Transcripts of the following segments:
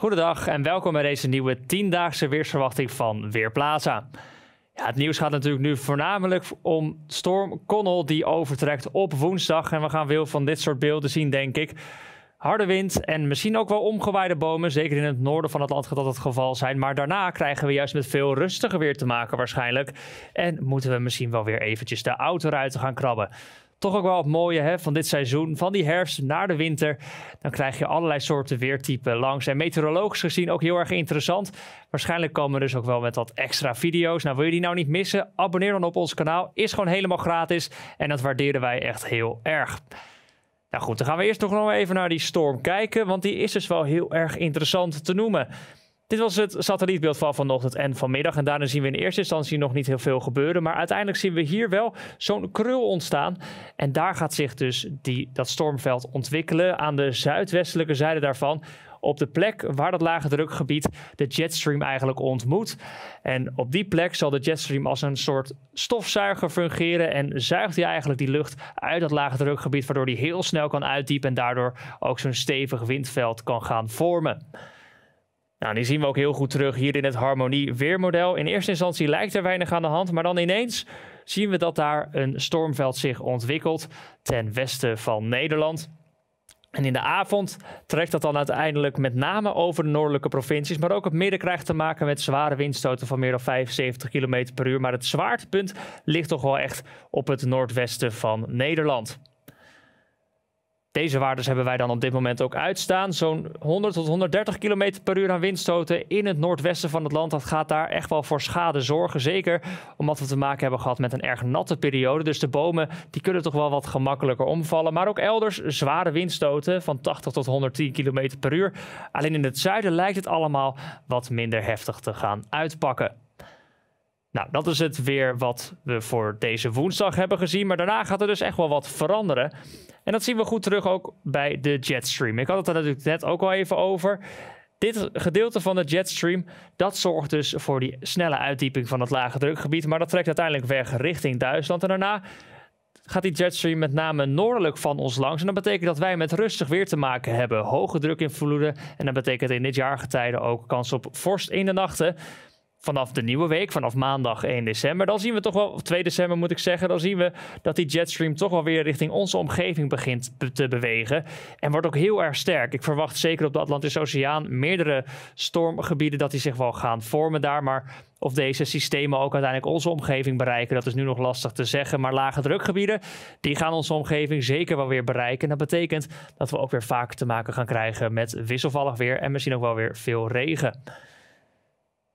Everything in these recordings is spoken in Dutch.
Goedendag en welkom bij deze nieuwe tiendaagse weersverwachting van Weerplaza. Ja, het nieuws gaat natuurlijk nu voornamelijk om storm Connell die overtrekt op woensdag. En we gaan veel van dit soort beelden zien, denk ik. Harde wind en misschien ook wel omgewaaide bomen. Zeker in het noorden van het land gaat dat het geval zijn. Maar daarna krijgen we juist met veel rustiger weer te maken waarschijnlijk. En moeten we misschien wel weer eventjes de autoruiten gaan krabben toch ook wel het mooie hè, van dit seizoen. Van die herfst naar de winter. Dan krijg je allerlei soorten weertypen langs. En meteorologisch gezien ook heel erg interessant. Waarschijnlijk komen we dus ook wel met wat extra video's. Nou, wil je die nou niet missen? Abonneer dan op ons kanaal. Is gewoon helemaal gratis. En dat waarderen wij echt heel erg. Nou goed, dan gaan we eerst nog even naar die storm kijken. Want die is dus wel heel erg interessant te noemen. Dit was het satellietbeeld van vanochtend en vanmiddag. En daarna zien we in eerste instantie nog niet heel veel gebeuren. Maar uiteindelijk zien we hier wel zo'n krul ontstaan. En daar gaat zich dus die, dat stormveld ontwikkelen. Aan de zuidwestelijke zijde daarvan op de plek waar dat lage drukgebied de jetstream eigenlijk ontmoet. En op die plek zal de jetstream als een soort stofzuiger fungeren en zuigt hij eigenlijk die lucht uit dat lage drukgebied, waardoor die heel snel kan uitdiepen en daardoor ook zo'n stevig windveld kan gaan vormen. Nou, die zien we ook heel goed terug hier in het harmonie-weermodel. In eerste instantie lijkt er weinig aan de hand, maar dan ineens zien we dat daar een stormveld zich ontwikkelt ten westen van Nederland. En in de avond trekt dat dan uiteindelijk met name over de noordelijke provincies. Maar ook het midden krijgt te maken met zware windstoten van meer dan 75 km per uur. Maar het zwaartepunt ligt toch wel echt op het noordwesten van Nederland. Deze waardes hebben wij dan op dit moment ook uitstaan. Zo'n 100 tot 130 km per uur aan windstoten in het noordwesten van het land. Dat gaat daar echt wel voor schade zorgen. Zeker omdat we te maken hebben gehad met een erg natte periode. Dus de bomen die kunnen toch wel wat gemakkelijker omvallen. Maar ook elders zware windstoten van 80 tot 110 km per uur. Alleen in het zuiden lijkt het allemaal wat minder heftig te gaan uitpakken. Nou, dat is het weer wat we voor deze woensdag hebben gezien. Maar daarna gaat er dus echt wel wat veranderen. En dat zien we goed terug ook bij de Jetstream. Ik had het er natuurlijk net ook al even over. Dit gedeelte van de jetstream, dat zorgt dus voor die snelle uitdieping van het lage drukgebied. Maar dat trekt uiteindelijk weg richting Duitsland. En daarna gaat die jetstream met name noordelijk van ons langs. En dat betekent dat wij met rustig weer te maken hebben. Hoge druk invloeden. En dat betekent in dit jaargetijde ook kans op vorst in de nachten vanaf de nieuwe week, vanaf maandag 1 december, dan zien we toch wel, of 2 december moet ik zeggen, dan zien we dat die jetstream toch wel weer richting onze omgeving begint te bewegen. En wordt ook heel erg sterk. Ik verwacht zeker op de Atlantische Oceaan meerdere stormgebieden dat die zich wel gaan vormen daar. Maar of deze systemen ook uiteindelijk onze omgeving bereiken, dat is nu nog lastig te zeggen. Maar lage drukgebieden, die gaan onze omgeving zeker wel weer bereiken. En dat betekent dat we ook weer vaak te maken gaan krijgen met wisselvallig weer en misschien ook wel weer veel regen.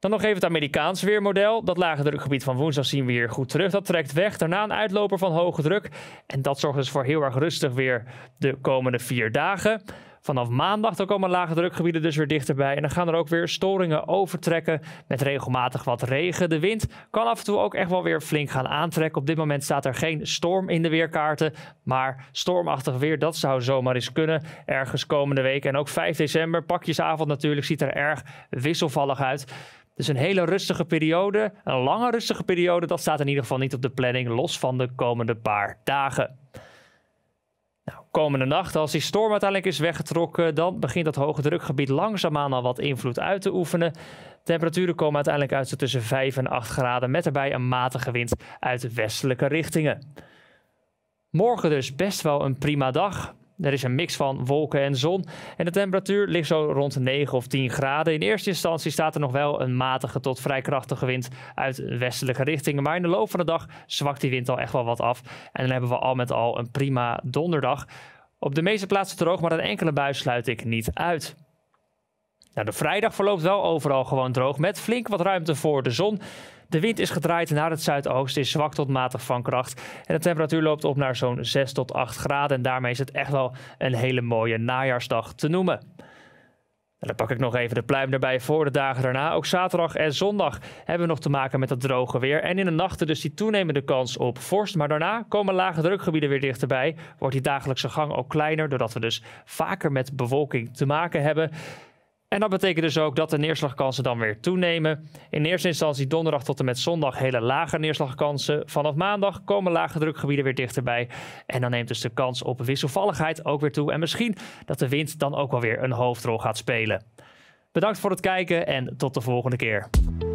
Dan nog even het Amerikaans weermodel. Dat lage drukgebied van woensdag zien we hier goed terug. Dat trekt weg. Daarna een uitloper van hoge druk. En dat zorgt dus voor heel erg rustig weer de komende vier dagen. Vanaf maandag dan komen lage drukgebieden dus weer dichterbij. En dan gaan er ook weer storingen overtrekken met regelmatig wat regen. De wind kan af en toe ook echt wel weer flink gaan aantrekken. Op dit moment staat er geen storm in de weerkaarten. Maar stormachtig weer, dat zou zomaar eens kunnen. Ergens komende week. En ook 5 december, pakjesavond natuurlijk, ziet er erg wisselvallig uit. Dus een hele rustige periode, een lange rustige periode, dat staat in ieder geval niet op de planning, los van de komende paar dagen. Nou, komende nacht, als die storm uiteindelijk is weggetrokken, dan begint dat hoge drukgebied langzaamaan al wat invloed uit te oefenen. Temperaturen komen uiteindelijk uit tussen 5 en 8 graden, met daarbij een matige wind uit westelijke richtingen. Morgen dus best wel een prima dag. Er is een mix van wolken en zon. En de temperatuur ligt zo rond 9 of 10 graden. In eerste instantie staat er nog wel een matige tot vrij krachtige wind uit westelijke richtingen. Maar in de loop van de dag zwakt die wind al echt wel wat af. En dan hebben we al met al een prima donderdag. Op de meeste plaatsen droog, maar een enkele bui sluit ik niet uit. Nou, de vrijdag verloopt wel overal gewoon droog met flink wat ruimte voor de zon. De wind is gedraaid naar het zuidoosten, is zwak tot matig van kracht. En de temperatuur loopt op naar zo'n 6 tot 8 graden. En daarmee is het echt wel een hele mooie najaarsdag te noemen. dan pak ik nog even de pluim erbij voor de dagen daarna. Ook zaterdag en zondag hebben we nog te maken met dat droge weer. En in de nachten dus die toenemende kans op vorst. Maar daarna komen lage drukgebieden weer dichterbij. Wordt die dagelijkse gang ook kleiner, doordat we dus vaker met bewolking te maken hebben. En dat betekent dus ook dat de neerslagkansen dan weer toenemen. In eerste instantie donderdag tot en met zondag hele lage neerslagkansen. Vanaf maandag komen lage drukgebieden weer dichterbij. En dan neemt dus de kans op wisselvalligheid ook weer toe. En misschien dat de wind dan ook wel weer een hoofdrol gaat spelen. Bedankt voor het kijken en tot de volgende keer.